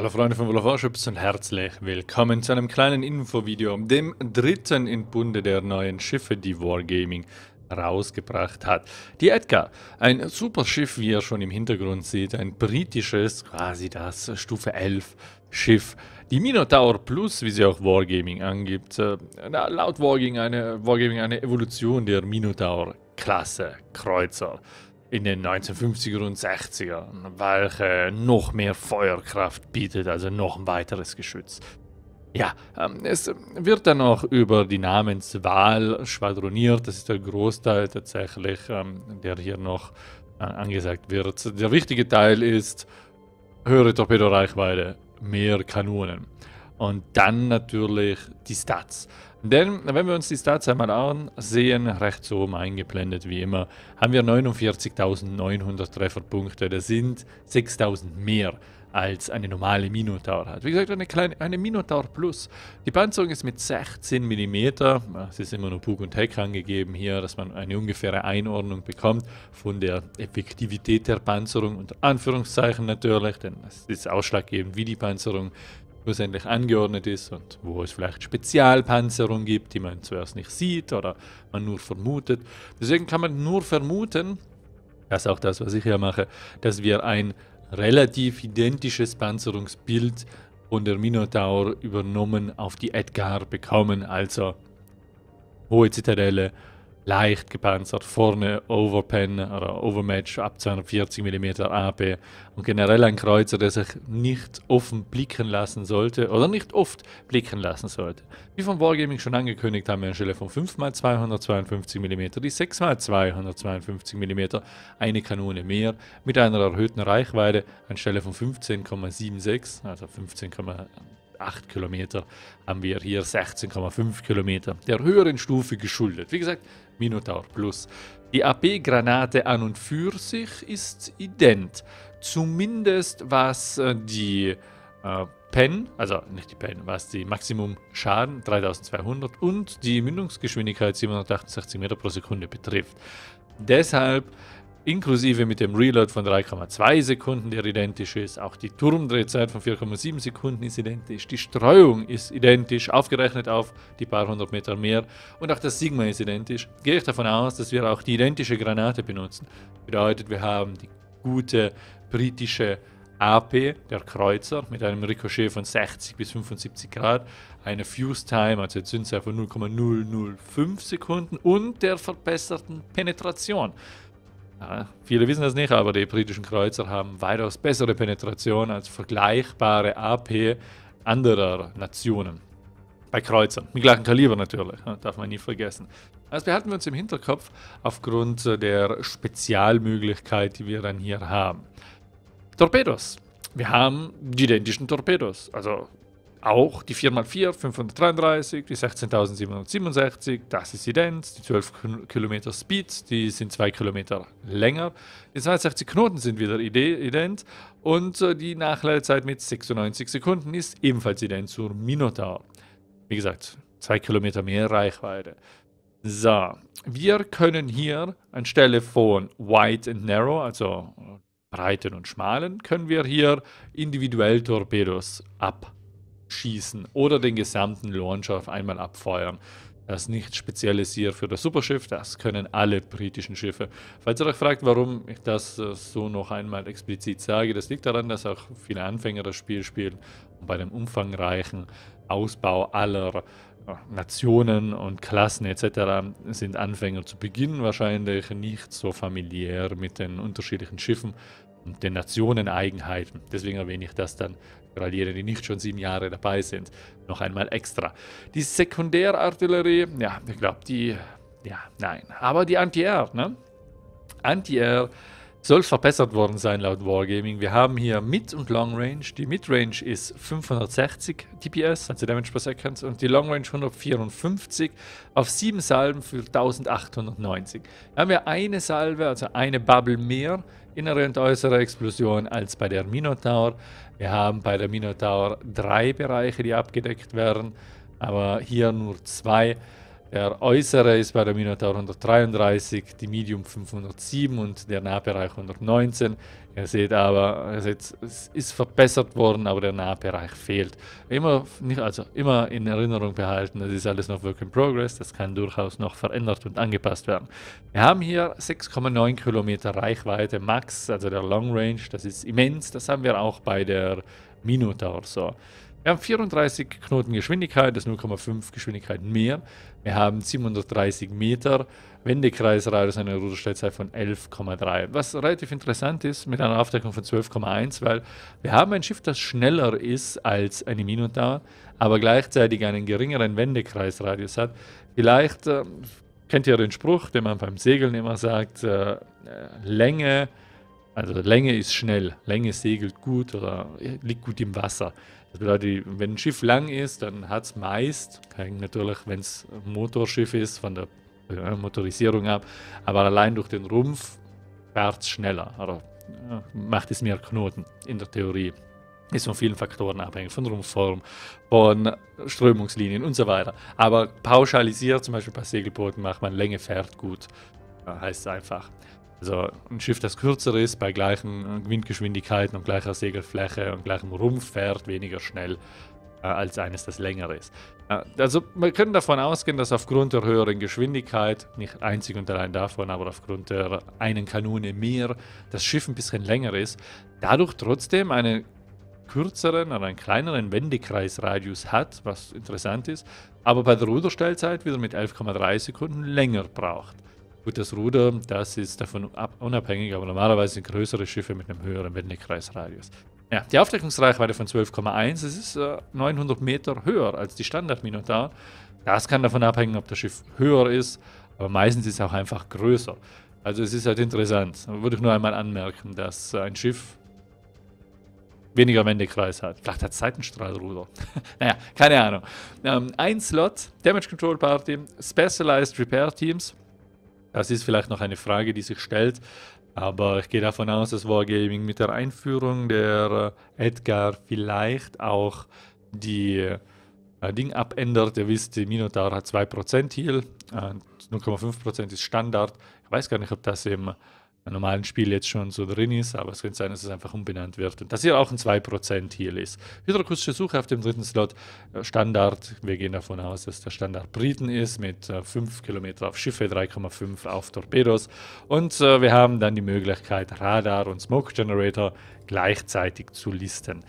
Hallo Freunde von World of Warships und herzlich willkommen zu einem kleinen Infovideo, dem dritten im Bunde der neuen Schiffe, die Wargaming rausgebracht hat. Die Edgar, ein super Schiff, wie ihr schon im Hintergrund seht, ein britisches, quasi das Stufe 11 Schiff. Die Minotaur Plus, wie sie auch Wargaming angibt, äh, laut Wargaming eine, Wargaming eine Evolution der Minotaur Klasse Kreuzer in den 1950er und 60ern, welche noch mehr Feuerkraft bietet, also noch ein weiteres Geschütz. Ja, ähm, es wird dann auch über die Namenswahl schwadroniert. Das ist der Großteil tatsächlich, ähm, der hier noch äh, angesagt wird. Der wichtige Teil ist höhere Torpedoreichweite, mehr Kanonen. Und dann natürlich die Stats. Denn wenn wir uns die Stats einmal ansehen, rechts oben eingeblendet wie immer, haben wir 49.900 Trefferpunkte. Das sind 6.000 mehr als eine normale Minotaur hat. Wie gesagt, eine kleine eine Minotaur Plus. Die Panzerung ist mit 16 mm, es ist immer nur Bug und Heck angegeben hier, dass man eine ungefähre Einordnung bekommt von der Effektivität der Panzerung, unter Anführungszeichen natürlich, denn es ist ausschlaggebend, wie die Panzerung schlussendlich angeordnet ist und wo es vielleicht Spezialpanzerung gibt, die man zuerst nicht sieht oder man nur vermutet. Deswegen kann man nur vermuten, dass auch das, was ich hier mache, dass wir ein relativ identisches Panzerungsbild von der Minotaur übernommen auf die Edgar bekommen, also hohe Zitadelle, leicht gepanzert, vorne Overpen oder Overmatch ab 240 mm AP und generell ein Kreuzer, der sich nicht offen blicken lassen sollte oder nicht oft blicken lassen sollte. Wie vom Wargaming schon angekündigt haben wir anstelle von 5x252 mm die 6x252 mm eine Kanone mehr mit einer erhöhten Reichweite anstelle von 15,76, also 15,76 8 Kilometer haben wir hier 16,5 Kilometer der höheren Stufe geschuldet. Wie gesagt, Minotaur Plus. Die AP-Granate an und für sich ist ident. Zumindest was äh, die äh, Pen, also nicht die Pen, was die Maximum Schaden 3200 und die Mündungsgeschwindigkeit 768 Meter pro Sekunde betrifft. Deshalb inklusive mit dem Reload von 3,2 Sekunden, der identisch ist. Auch die Turmdrehzeit von 4,7 Sekunden ist identisch. Die Streuung ist identisch, aufgerechnet auf die paar hundert Meter mehr. Und auch das Sigma ist identisch. Gehe ich davon aus, dass wir auch die identische Granate benutzen. Bedeutet, wir haben die gute britische AP, der Kreuzer, mit einem Ricochet von 60 bis 75 Grad, eine Fuse Time, also Zündzeit von 0,005 Sekunden und der verbesserten Penetration. Ja, viele wissen das nicht, aber die britischen Kreuzer haben weitaus bessere Penetration als vergleichbare AP anderer Nationen. Bei Kreuzern, mit gleichem Kaliber natürlich, darf man nie vergessen. Das behalten wir uns im Hinterkopf aufgrund der Spezialmöglichkeit, die wir dann hier haben. Torpedos. Wir haben die identischen Torpedos. Also auch die 4x4, 533, die 16.767, das ist Idenz, die 12 Kilometer Speed, die sind 2 Kilometer länger, die 62 Knoten sind wieder ident und äh, die Nachladezeit mit 96 Sekunden ist ebenfalls ident zur Minotaur. Wie gesagt, 2 Kilometer mehr Reichweite. So, wir können hier anstelle von Wide and Narrow, also breiten und schmalen, können wir hier individuell Torpedos ab schießen oder den gesamten Launcher auf einmal abfeuern. Das ist nichts Spezielles hier für das Superschiff, das können alle britischen Schiffe. Falls ihr euch fragt, warum ich das äh, so noch einmal explizit sage, das liegt daran, dass auch viele Anfänger das Spiel spielen und bei dem umfangreichen Ausbau aller äh, Nationen und Klassen etc. sind Anfänger zu Beginn wahrscheinlich nicht so familiär mit den unterschiedlichen Schiffen, und den Nationeneigenheiten. Deswegen erwähne ich das dann für all jene, die nicht schon sieben Jahre dabei sind, noch einmal extra. Die Sekundärartillerie, ja, ich glaube, die, ja, nein. Aber die Anti-Air, ne? Anti-Air soll verbessert worden sein laut Wargaming. Wir haben hier Mid- und Long Range. Die Mid Range ist 560 DPS, also Damage per Second, und die Long Range 154 auf sieben Salben für 1890. Da haben wir eine Salve, also eine Bubble mehr innere und äußere Explosion als bei der Minotaur. Wir haben bei der Minotaur drei Bereiche, die abgedeckt werden, aber hier nur zwei. Der äußere ist bei der Minotaur 133, die Medium 507 und der Nahbereich 119. Ihr seht aber, ihr seht, es ist verbessert worden, aber der Nahbereich fehlt. Immer, nicht, also immer in Erinnerung behalten, das ist alles noch Work in Progress, das kann durchaus noch verändert und angepasst werden. Wir haben hier 6,9 Kilometer Reichweite Max, also der Long Range, das ist immens, das haben wir auch bei der Minotaur so. Wir haben 34 Knoten Geschwindigkeit, das ist 0,5 Geschwindigkeit mehr. Wir haben 730 Meter Wendekreisradius, eine Ruderstellzeit von 11,3. Was relativ interessant ist mit einer Aufdeckung von 12,1, weil wir haben ein Schiff, das schneller ist als eine Minotaur, aber gleichzeitig einen geringeren Wendekreisradius hat. Vielleicht äh, kennt ihr den Spruch, den man beim Segeln immer sagt, äh, äh, Länge, also Länge ist schnell, Länge segelt gut oder äh, liegt gut im Wasser. Das wenn ein Schiff lang ist, dann hat es meist, hängt natürlich, wenn es ein Motorschiff ist, von der äh, Motorisierung ab, aber allein durch den Rumpf fährt es schneller oder ja, macht es mehr Knoten in der Theorie. Ist von vielen Faktoren abhängig, von Rumpfform, von Strömungslinien und so weiter. Aber pauschalisiert, zum Beispiel bei Segelbooten, macht man Länge fährt gut. Ja, heißt es einfach. Also ein Schiff, das kürzer ist, bei gleichen äh, Windgeschwindigkeiten und gleicher Segelfläche und gleichem Rumpf fährt weniger schnell äh, als eines, das länger ist. Äh, also wir können davon ausgehen, dass aufgrund der höheren Geschwindigkeit, nicht einzig und allein davon, aber aufgrund der einen Kanone mehr, das Schiff ein bisschen länger ist, dadurch trotzdem einen kürzeren oder einen kleineren Wendekreisradius hat, was interessant ist, aber bei der Ruderstellzeit wieder mit 11,3 Sekunden länger braucht. Gut, das Ruder, das ist davon ab, unabhängig, aber normalerweise sind größere Schiffe mit einem höheren Wendekreisradius. Ja, die Aufdeckungsreichweite von 12,1, es ist äh, 900 Meter höher als die Standard Minotaur. Das kann davon abhängen, ob das Schiff höher ist, aber meistens ist es auch einfach größer. Also es ist halt interessant. würde ich nur einmal anmerken, dass äh, ein Schiff weniger Wendekreis hat. Vielleicht hat Seitenstrahlruder. naja, keine Ahnung. Ähm, ein Slot, Damage Control Party, Specialized Repair Teams. Das ist vielleicht noch eine Frage, die sich stellt, aber ich gehe davon aus, dass Wargaming mit der Einführung der äh, Edgar vielleicht auch die äh, Ding abändert. Ihr wisst, die Minotaur hat 2% Heal, äh, 0,5% ist Standard. Ich weiß gar nicht, ob das im normalen Spiel jetzt schon so drin ist, aber es könnte sein, dass es einfach umbenannt wird. Und dass hier auch ein 2% Heal ist. Hydroakustische Suche auf dem dritten Slot, äh, Standard. Wir gehen davon aus, dass der Standard Briten ist, mit 5 äh, Kilometer auf Schiffe, 3,5 auf Torpedos. Und äh, wir haben dann die Möglichkeit, Radar und Smoke Generator gleichzeitig zu listen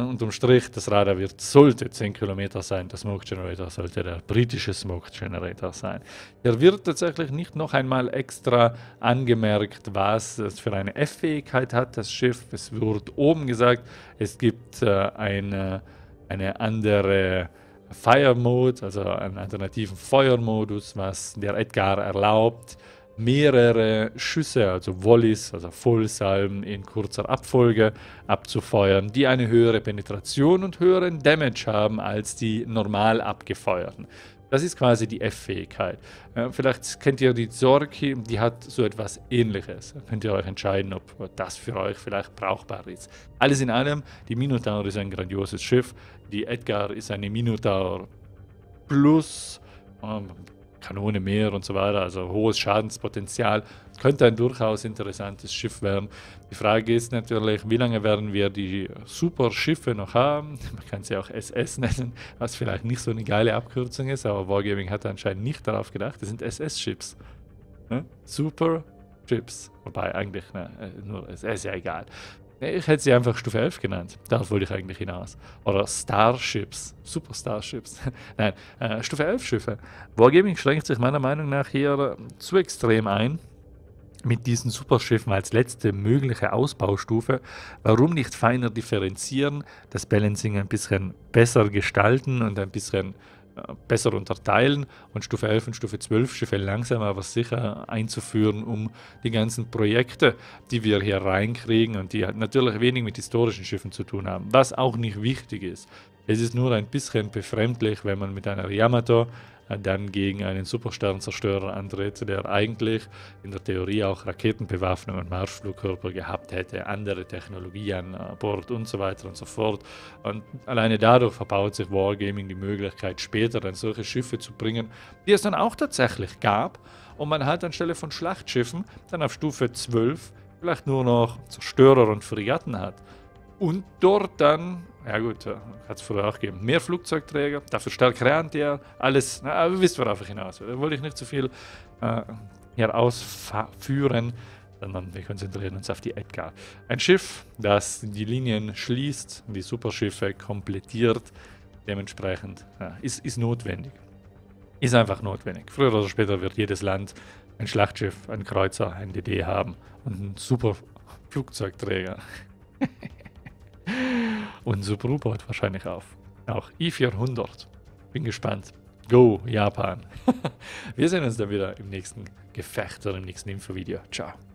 und um Strich, das Radar wird, sollte 10 Kilometer sein. Der Smoke Generator sollte der britische Smoke Generator sein. Er wird tatsächlich nicht noch einmal extra angemerkt, was es für eine F-Fähigkeit hat, das Schiff. Es wird oben gesagt, es gibt äh, eine, eine andere Fire Mode, also einen alternativen Feuermodus, was der Edgar erlaubt, mehrere Schüsse, also Volleys, also Vollsalben in kurzer Abfolge abzufeuern, die eine höhere Penetration und höheren Damage haben als die normal abgefeuerten. Das ist quasi die F-Fähigkeit. Äh, vielleicht kennt ihr die Zorki, die hat so etwas ähnliches. Könnt ihr euch entscheiden, ob das für euch vielleicht brauchbar ist. Alles in allem, die Minotaur ist ein grandioses Schiff. Die Edgar ist eine Minotaur plus ähm, Kanone mehr und so weiter, also hohes Schadenspotenzial. Könnte ein durchaus interessantes Schiff werden. Die Frage ist natürlich, wie lange werden wir die Super-Schiffe noch haben? Man kann sie auch SS nennen, was vielleicht nicht so eine geile Abkürzung ist, aber Wargaming hat anscheinend nicht darauf gedacht. Das sind ss ships Ne? Hm? Super ships Wobei eigentlich, ne, äh, nur, es ist ja egal ich hätte sie einfach Stufe 11 genannt. Darauf wollte ich eigentlich hinaus. Oder Starships. Super Starships. Nein, äh, Stufe 11 Schiffe. Wargaming schränkt sich meiner Meinung nach hier äh, zu extrem ein mit diesen Superschiffen als letzte mögliche Ausbaustufe, warum nicht feiner differenzieren, das Balancing ein bisschen besser gestalten und ein bisschen besser unterteilen und Stufe 11 und Stufe 12 Schiffe langsam aber sicher einzuführen, um die ganzen Projekte, die wir hier reinkriegen und die halt natürlich wenig mit historischen Schiffen zu tun haben, was auch nicht wichtig ist. Es ist nur ein bisschen befremdlich, wenn man mit einer Yamato äh, dann gegen einen Supersternzerstörer antritt, der eigentlich in der Theorie auch Raketenbewaffnung und Marschflugkörper gehabt hätte, andere Technologie an äh, Bord und so weiter und so fort. Und alleine dadurch verbaut sich Wargaming die Möglichkeit, später dann solche Schiffe zu bringen, die es dann auch tatsächlich gab. Und man hat anstelle von Schlachtschiffen dann auf Stufe 12 vielleicht nur noch Zerstörer und Fregatten hat. Und dort dann ja gut, ja, hat es früher auch gegeben. Mehr Flugzeugträger, dafür stärkere Antier, alles. Na, aber ihr wisst, worauf ich hinaus will. Da wollte ich nicht zu so viel äh, hier ausführen, sondern wir konzentrieren uns auf die Edgar. Ein Schiff, das die Linien schließt, die Superschiffe komplettiert, dementsprechend ja, ist, ist notwendig. Ist einfach notwendig. Früher oder später wird jedes Land ein Schlachtschiff, ein Kreuzer, ein DD haben und einen super Flugzeugträger. und Superboot wahrscheinlich auf. Auch i400. Bin gespannt. Go, Japan. Wir sehen uns dann wieder im nächsten Gefecht oder im nächsten Infovideo. Ciao.